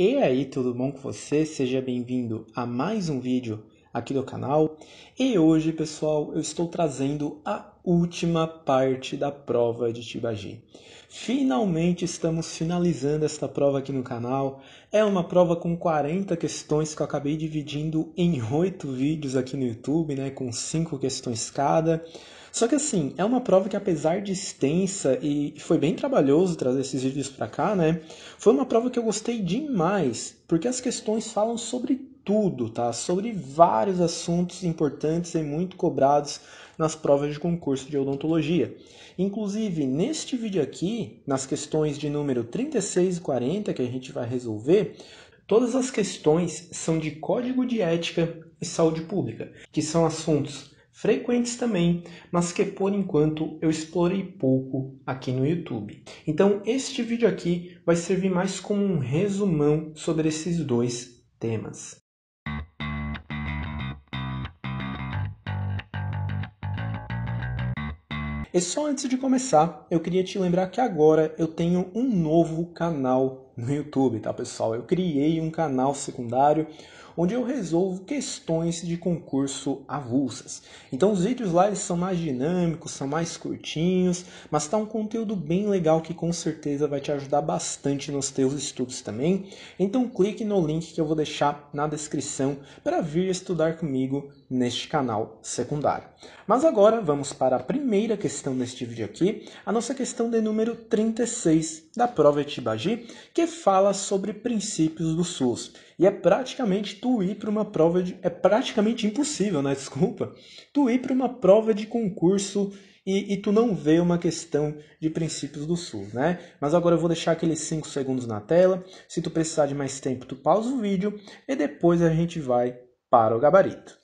E aí, tudo bom com você? Seja bem-vindo a mais um vídeo aqui do canal. E hoje, pessoal, eu estou trazendo a última parte da prova de Tibagi. Finalmente estamos finalizando esta prova aqui no canal. É uma prova com 40 questões que eu acabei dividindo em 8 vídeos aqui no YouTube, né, com 5 questões cada. Só que assim, é uma prova que apesar de extensa e foi bem trabalhoso trazer esses vídeos para cá, né? Foi uma prova que eu gostei demais, porque as questões falam sobre tudo, tá? Sobre vários assuntos importantes e muito cobrados nas provas de concurso de odontologia. Inclusive, neste vídeo aqui, nas questões de número 36 e 40 que a gente vai resolver, todas as questões são de código de ética e saúde pública, que são assuntos frequentes também, mas que por enquanto eu explorei pouco aqui no YouTube. Então este vídeo aqui vai servir mais como um resumão sobre esses dois temas. E só antes de começar, eu queria te lembrar que agora eu tenho um novo canal no YouTube, tá pessoal? Eu criei um canal secundário onde eu resolvo questões de concurso avulsas. Então os vídeos lá eles são mais dinâmicos, são mais curtinhos, mas está um conteúdo bem legal que com certeza vai te ajudar bastante nos teus estudos também. Então clique no link que eu vou deixar na descrição para vir estudar comigo neste canal secundário. Mas agora vamos para a primeira questão deste vídeo aqui, a nossa questão de número 36 da prova Etibagi, que fala sobre princípios do SUS. E é praticamente tu ir para uma prova de. É praticamente impossível, né? Desculpa. Tu ir para uma prova de concurso e, e, tu não vê uma questão de princípios do sul, né? Mas agora eu vou deixar aqueles 5 segundos na tela. Se tu precisar de mais tempo, tu pausa o vídeo e depois a gente vai para o gabarito.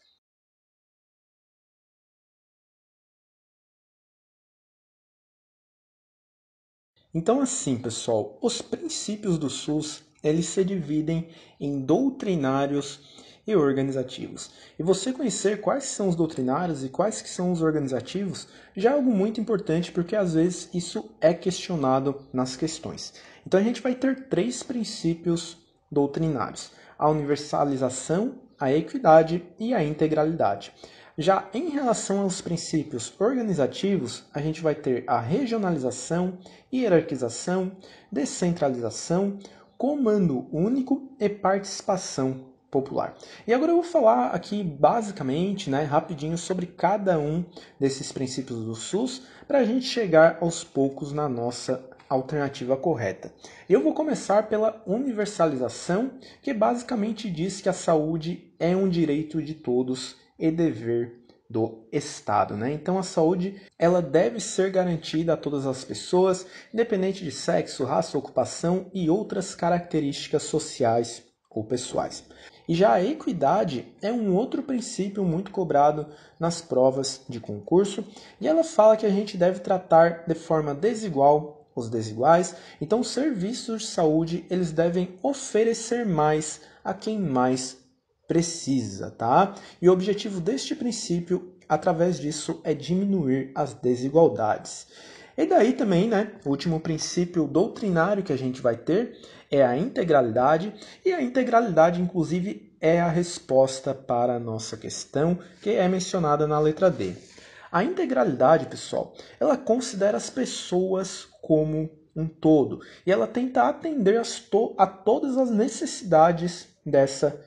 Então, assim, pessoal, os princípios do SUS eles se dividem em doutrinários e organizativos. E você conhecer quais são os doutrinários e quais que são os organizativos já é algo muito importante, porque às vezes isso é questionado nas questões. Então a gente vai ter três princípios doutrinários: a universalização, a equidade e a integralidade. Já em relação aos princípios organizativos, a gente vai ter a regionalização, hierarquização, descentralização, comando único e participação popular. E agora eu vou falar aqui basicamente, né, rapidinho sobre cada um desses princípios do SUS para a gente chegar aos poucos na nossa alternativa correta. Eu vou começar pela universalização, que basicamente diz que a saúde é um direito de todos e dever do Estado, né? Então a saúde ela deve ser garantida a todas as pessoas, independente de sexo, raça, ocupação e outras características sociais ou pessoais. E já a equidade é um outro princípio muito cobrado nas provas de concurso, e ela fala que a gente deve tratar de forma desigual os desiguais. Então, os serviços de saúde eles devem oferecer mais a quem mais precisa, tá? E o objetivo deste princípio, através disso, é diminuir as desigualdades. E daí também, né, o último princípio doutrinário que a gente vai ter é a integralidade, e a integralidade, inclusive, é a resposta para a nossa questão, que é mencionada na letra D. A integralidade, pessoal, ela considera as pessoas como um todo, e ela tenta atender to a todas as necessidades dessa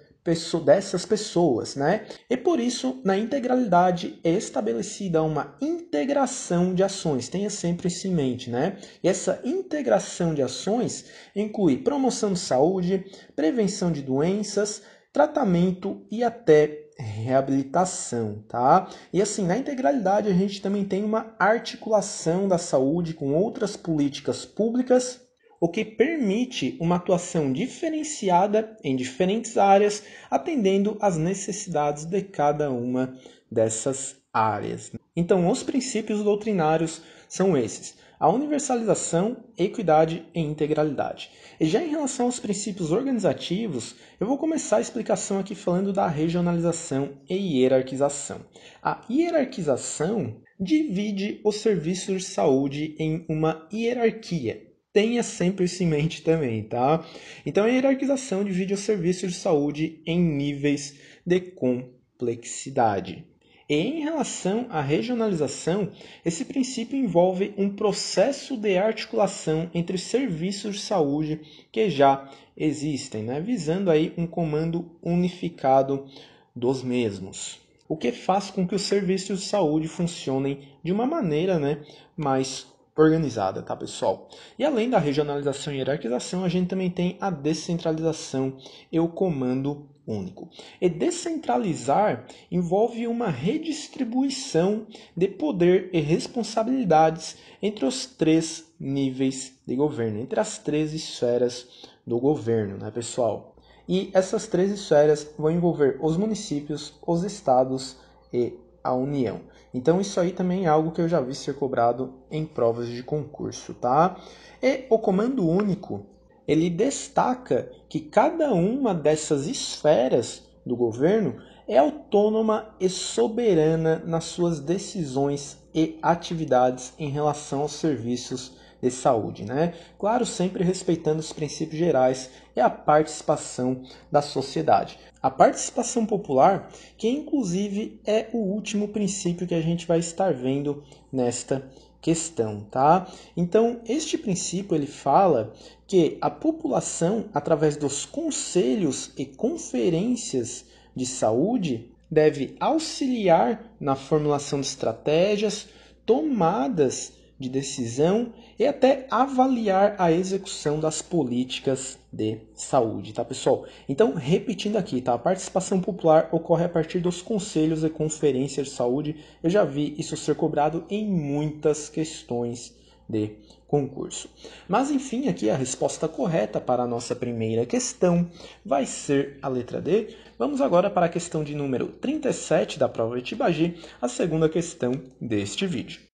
dessas pessoas, né? E por isso, na integralidade é estabelecida uma integração de ações. Tenha sempre isso em mente, né? E essa integração de ações inclui promoção de saúde, prevenção de doenças, tratamento e até reabilitação, tá? E assim, na integralidade a gente também tem uma articulação da saúde com outras políticas públicas o que permite uma atuação diferenciada em diferentes áreas, atendendo às necessidades de cada uma dessas áreas. Então, os princípios doutrinários são esses: a universalização, equidade e integralidade. E já em relação aos princípios organizativos, eu vou começar a explicação aqui falando da regionalização e hierarquização. A hierarquização divide os serviços de saúde em uma hierarquia, tenha sempre isso em mente também, tá? Então, a hierarquização divide os serviços de saúde em níveis de complexidade. E em relação à regionalização, esse princípio envolve um processo de articulação entre serviços de saúde que já existem, né? visando aí um comando unificado dos mesmos, o que faz com que os serviços de saúde funcionem de uma maneira né, mais organizada, tá pessoal? E além da regionalização e hierarquização, a gente também tem a descentralização e o comando único. E descentralizar envolve uma redistribuição de poder e responsabilidades entre os três níveis de governo, entre as três esferas do governo, né, pessoal? E essas três esferas vão envolver os municípios, os estados e a União. Então isso aí também é algo que eu já vi ser cobrado em provas de concurso, tá? E o comando único, ele destaca que cada uma dessas esferas do governo é autônoma e soberana nas suas decisões e atividades em relação aos serviços de saúde, né? Claro, sempre respeitando os princípios gerais e é a participação da sociedade. A participação popular, que inclusive é o último princípio que a gente vai estar vendo nesta questão, tá? Então, este princípio ele fala que a população, através dos conselhos e conferências de saúde, deve auxiliar na formulação de estratégias, tomadas de decisão e até avaliar a execução das políticas de saúde, tá pessoal? Então, repetindo aqui, tá? A participação popular ocorre a partir dos conselhos e conferências de saúde. Eu já vi isso ser cobrado em muitas questões de concurso. Mas enfim, aqui a resposta correta para a nossa primeira questão vai ser a letra D. Vamos agora para a questão de número 37 da prova de Tibagi, a segunda questão deste vídeo.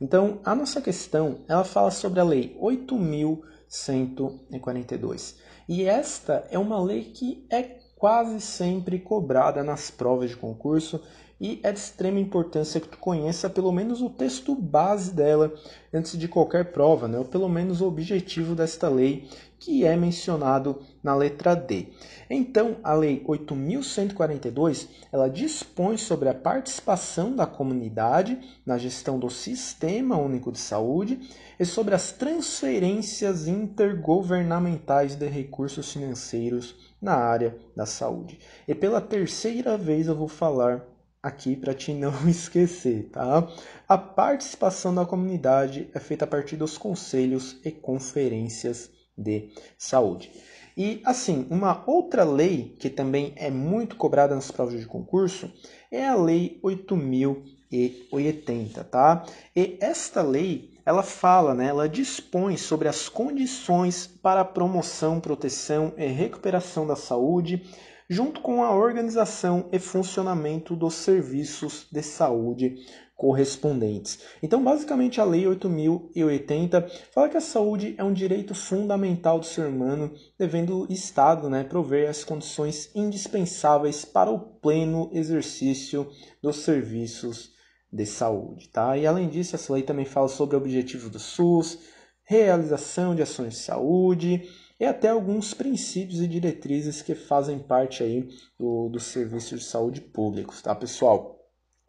Então, a nossa questão, ela fala sobre a lei 8142. E esta é uma lei que é quase sempre cobrada nas provas de concurso e é de extrema importância que tu conheça pelo menos o texto base dela antes de qualquer prova, né? ou pelo menos o objetivo desta lei que é mencionado na letra D. Então, a Lei 8.142 ela dispõe sobre a participação da comunidade na gestão do Sistema Único de Saúde e sobre as transferências intergovernamentais de recursos financeiros na área da saúde. E pela terceira vez eu vou falar aqui para te não esquecer, tá? A participação da comunidade é feita a partir dos conselhos e conferências de saúde. E assim, uma outra lei que também é muito cobrada nas provas de concurso é a lei 8080, tá? E esta lei, ela fala, né, ela dispõe sobre as condições para promoção, proteção e recuperação da saúde junto com a organização e funcionamento dos serviços de saúde correspondentes. Então, basicamente, a Lei 8080 fala que a saúde é um direito fundamental do ser humano, devendo o Estado né, prover as condições indispensáveis para o pleno exercício dos serviços de saúde. Tá? E, além disso, essa lei também fala sobre o objetivo do SUS, realização de ações de saúde e até alguns princípios e diretrizes que fazem parte aí do, do serviço de saúde públicos, tá, pessoal?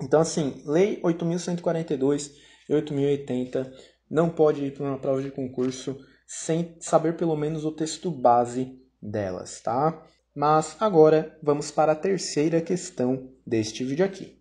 Então, assim, Lei 8.142 e 8.080 não pode ir para uma prova de concurso sem saber pelo menos o texto base delas, tá? Mas agora vamos para a terceira questão deste vídeo aqui.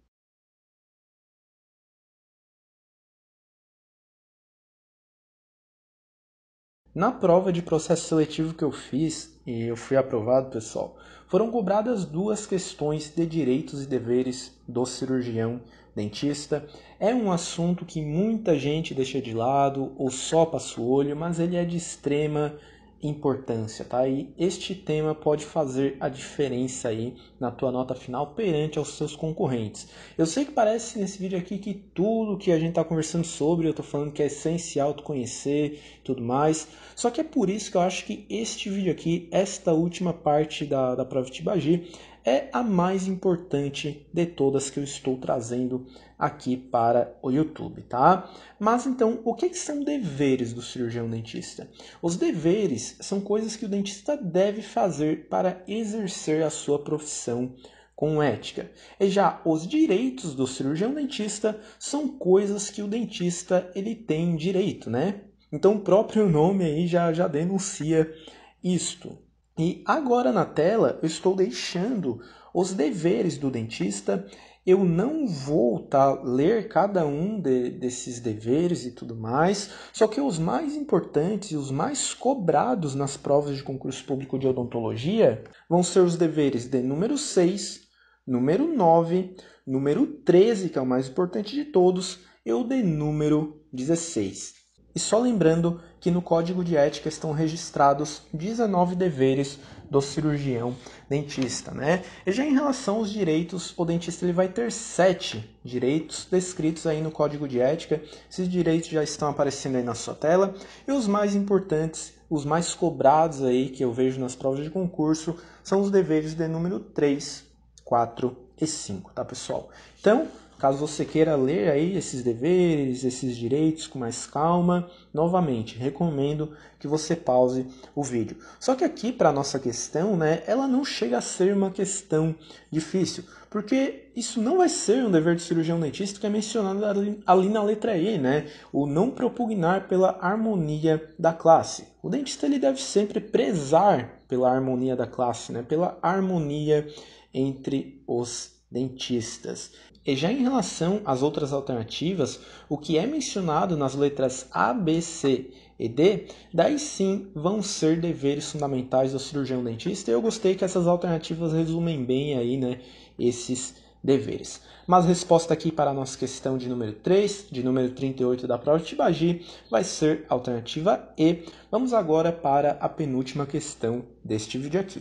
Na prova de processo seletivo que eu fiz, e eu fui aprovado, pessoal, foram cobradas duas questões de direitos e deveres do cirurgião dentista. É um assunto que muita gente deixa de lado ou só passa o olho, mas ele é de extrema importância, tá? E este tema pode fazer a diferença aí na tua nota final perante aos seus concorrentes. Eu sei que parece nesse vídeo aqui que tudo que a gente está conversando sobre, eu tô falando que é essencial tu conhecer, tudo mais. Só que é por isso que eu acho que este vídeo aqui, esta última parte da, da prova de Tibagi, é a mais importante de todas que eu estou trazendo aqui para o YouTube, tá? Mas então, o que, são deveres do cirurgião dentista? Os deveres são coisas que o dentista deve fazer para exercer a sua profissão com ética. E já os direitos do cirurgião dentista são coisas que o dentista ele tem direito, né? Então o próprio nome aí já, já denuncia isto. E agora na tela eu estou deixando os deveres do dentista. Eu não vou tá, ler cada um de, desses deveres e tudo mais, só que os mais importantes e os mais cobrados nas provas de concurso público de odontologia vão ser os deveres de número 6, número 9, número 13, que é o mais importante de todos, e o de número 16. E só lembrando que no código de ética estão registrados 19 deveres do cirurgião dentista, né? E já em relação aos direitos, o dentista ele vai ter sete direitos descritos aí no código de ética. Esses direitos já estão aparecendo aí na sua tela e os mais importantes, os mais cobrados aí que eu vejo nas provas de concurso são os deveres de número 3, 4 e 5, tá, pessoal? Então, Caso você queira ler aí esses deveres, esses direitos com mais calma, novamente recomendo que você pause o vídeo. Só que aqui para nossa questão, né, ela não chega a ser uma questão difícil, porque isso não vai ser um dever de cirurgião dentista que é mencionado ali, ali na letra E, né? O não propugnar pela harmonia da classe. O dentista ele deve sempre prezar pela harmonia da classe, né? Pela harmonia entre os dentistas. E já em relação às outras alternativas, o que é mencionado nas letras A, B, C e D, daí sim vão ser deveres fundamentais do cirurgião dentista. E eu gostei que essas alternativas resumem bem aí, né, esses deveres. Mas a resposta aqui para a nossa questão de número 3, de número 38 da prova de Tibagi, vai ser alternativa E. Vamos agora para a penúltima questão deste vídeo aqui.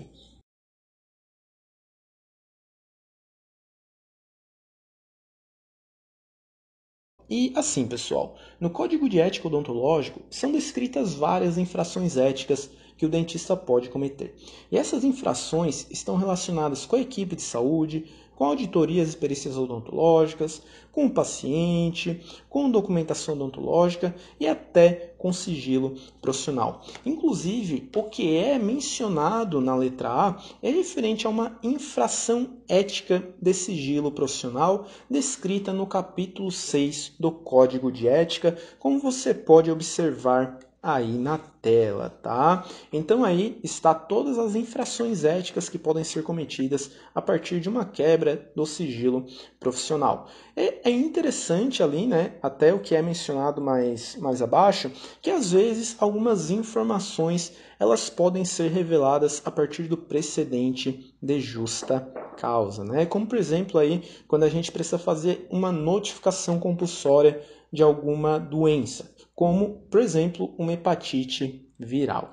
E assim, pessoal, no Código de Ética Odontológico são descritas várias infrações éticas que o dentista pode cometer. E essas infrações estão relacionadas com a equipe de saúde, com auditorias e perícias odontológicas, com o paciente, com documentação odontológica e até com sigilo profissional. Inclusive, o que é mencionado na letra A é referente a uma infração ética de sigilo profissional descrita no capítulo 6 do Código de Ética, como você pode observar aí na tela, tá? Então aí está todas as infrações éticas que podem ser cometidas a partir de uma quebra do sigilo profissional. É, interessante ali, né, até o que é mencionado mais, mais abaixo, que às vezes algumas informações elas podem ser reveladas a partir do precedente de justa causa, né? Como por exemplo aí quando a gente precisa fazer uma notificação compulsória de alguma doença, como, por exemplo, uma hepatite viral.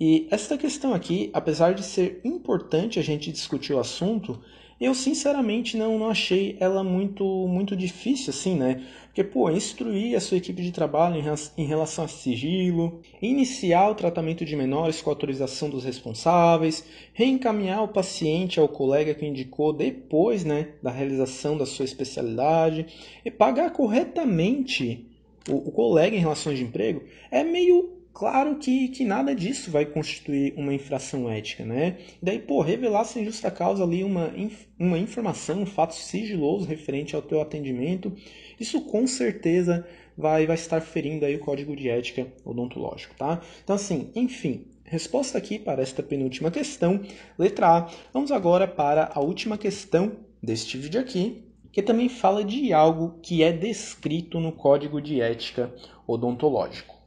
E esta questão aqui, apesar de ser importante a gente discutir o assunto, eu sinceramente não, não achei ela muito muito difícil assim, né? Porque pô, instruir a sua equipe de trabalho em, relação a sigilo, iniciar o tratamento de menores com autorização dos responsáveis, reencaminhar o paciente ao colega que indicou depois, né, da realização da sua especialidade e pagar corretamente o, o colega em relação de emprego é meio Claro que, que nada disso vai constituir uma infração ética, né? E daí, pô, revelar sem justa causa ali uma, uma informação, um fato sigiloso referente ao teu atendimento, isso com certeza vai, vai estar ferindo aí o código de ética odontológico, tá? Então, assim, enfim, resposta aqui para esta penúltima questão, letra A. Vamos agora para a última questão deste vídeo aqui, que também fala de algo que é descrito no código de ética odontológico.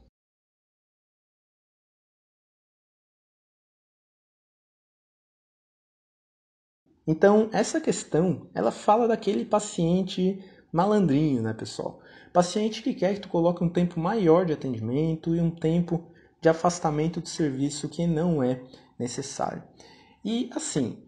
Então, essa questão, ela fala daquele paciente malandrinho, né, pessoal? Paciente que quer que tu coloque um tempo maior de atendimento e um tempo de afastamento do serviço que não é necessário. E assim,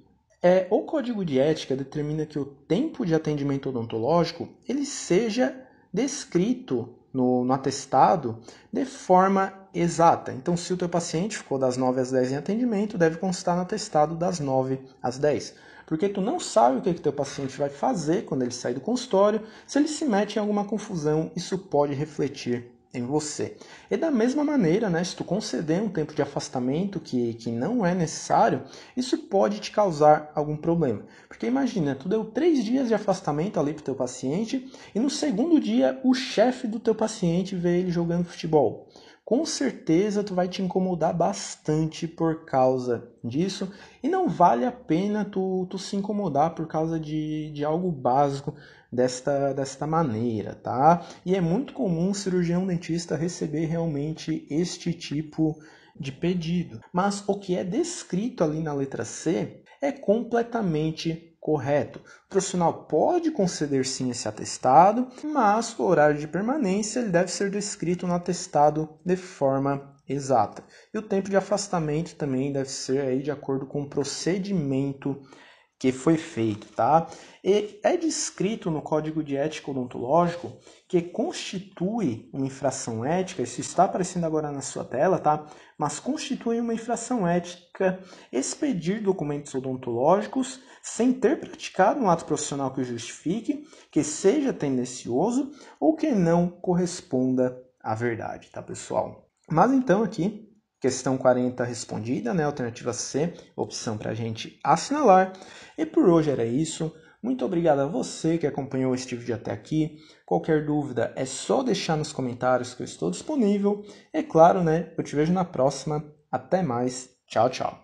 é, o código de ética determina que o tempo de atendimento odontológico ele seja descrito no, no, atestado de forma exata. Então, se o teu paciente ficou das 9 às 10 em atendimento, deve constar no atestado das 9 às 10 porque tu não sabe o que, o teu paciente vai fazer quando ele sair do consultório, se ele se mete em alguma confusão, isso pode refletir em você. E da mesma maneira, né, se tu conceder um tempo de afastamento que, que não é necessário, isso pode te causar algum problema. Porque imagina, tu deu três dias de afastamento ali pro teu paciente e no segundo dia o chefe do teu paciente vê ele jogando futebol com certeza tu vai te incomodar bastante por causa disso e não vale a pena tu, tu se incomodar por causa de, de algo básico desta, desta maneira, tá? E é muito comum o cirurgião dentista receber realmente este tipo de pedido. Mas o que é descrito ali na letra C é completamente correto. O profissional pode conceder sim esse atestado, mas o horário de permanência ele deve ser descrito no atestado de forma exata. E o tempo de afastamento também deve ser aí de acordo com o procedimento que foi feito, tá? E é descrito no Código de Ética Odontológico que constitui uma infração ética, isso está aparecendo agora na sua tela, tá? Mas constitui uma infração ética expedir documentos odontológicos sem ter praticado um ato profissional que o justifique, que seja tendencioso ou que não corresponda à verdade, tá, pessoal? Mas então aqui Questão 40 respondida, né? Alternativa C, opção para a gente assinalar. E por hoje era isso. Muito obrigado a você que acompanhou este vídeo até aqui. Qualquer dúvida é só deixar nos comentários que eu estou disponível. É claro, né? Eu te vejo na próxima. Até mais. Tchau, tchau.